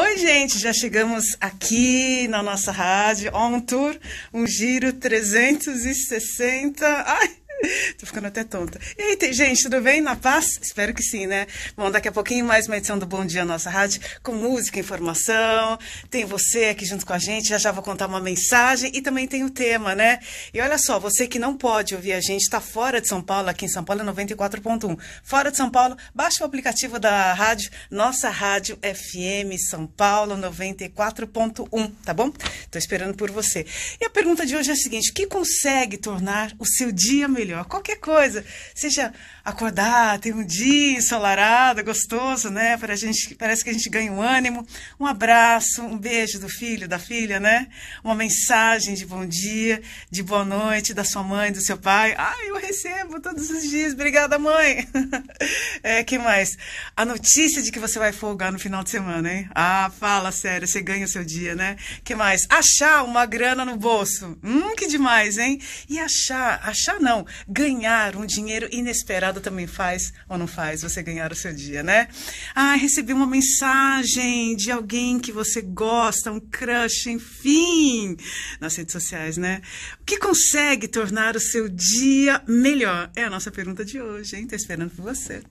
Oi, gente, já chegamos aqui na nossa rádio On Tour, um giro 360. Ai! Tô ficando até tonta. E aí, gente, tudo bem? Na paz? Espero que sim, né? Bom, daqui a pouquinho mais uma edição do Bom Dia Nossa Rádio, com música, informação. Tem você aqui junto com a gente, já já vou contar uma mensagem e também tem o tema, né? E olha só, você que não pode ouvir a gente, tá fora de São Paulo, aqui em São Paulo é 94.1. Fora de São Paulo, baixa o aplicativo da rádio, Nossa Rádio FM São Paulo 94.1, tá bom? Tô esperando por você. E a pergunta de hoje é a seguinte, o que consegue tornar o seu dia melhor? melhor. Qualquer coisa, seja acordar, ter um dia ensolarado, gostoso, né? Para a gente, parece que a gente ganha um ânimo. Um abraço, um beijo do filho, da filha, né? Uma mensagem de bom dia, de boa noite da sua mãe, do seu pai. Ah, eu recebo todos os dias. Obrigada, mãe. é, que mais? A notícia de que você vai folgar no final de semana, hein? Ah, fala sério, você ganha o seu dia, né? Que mais? Achar uma grana no bolso. Hum, que demais, hein? E achar, achar não, ganhar um dinheiro inesperado também faz ou não faz você ganhar o seu dia, né? Ah, recebi uma mensagem de alguém que você gosta, um crush, enfim, nas redes sociais, né? O que consegue tornar o seu dia melhor? É a nossa pergunta de hoje, hein? Tô esperando por você.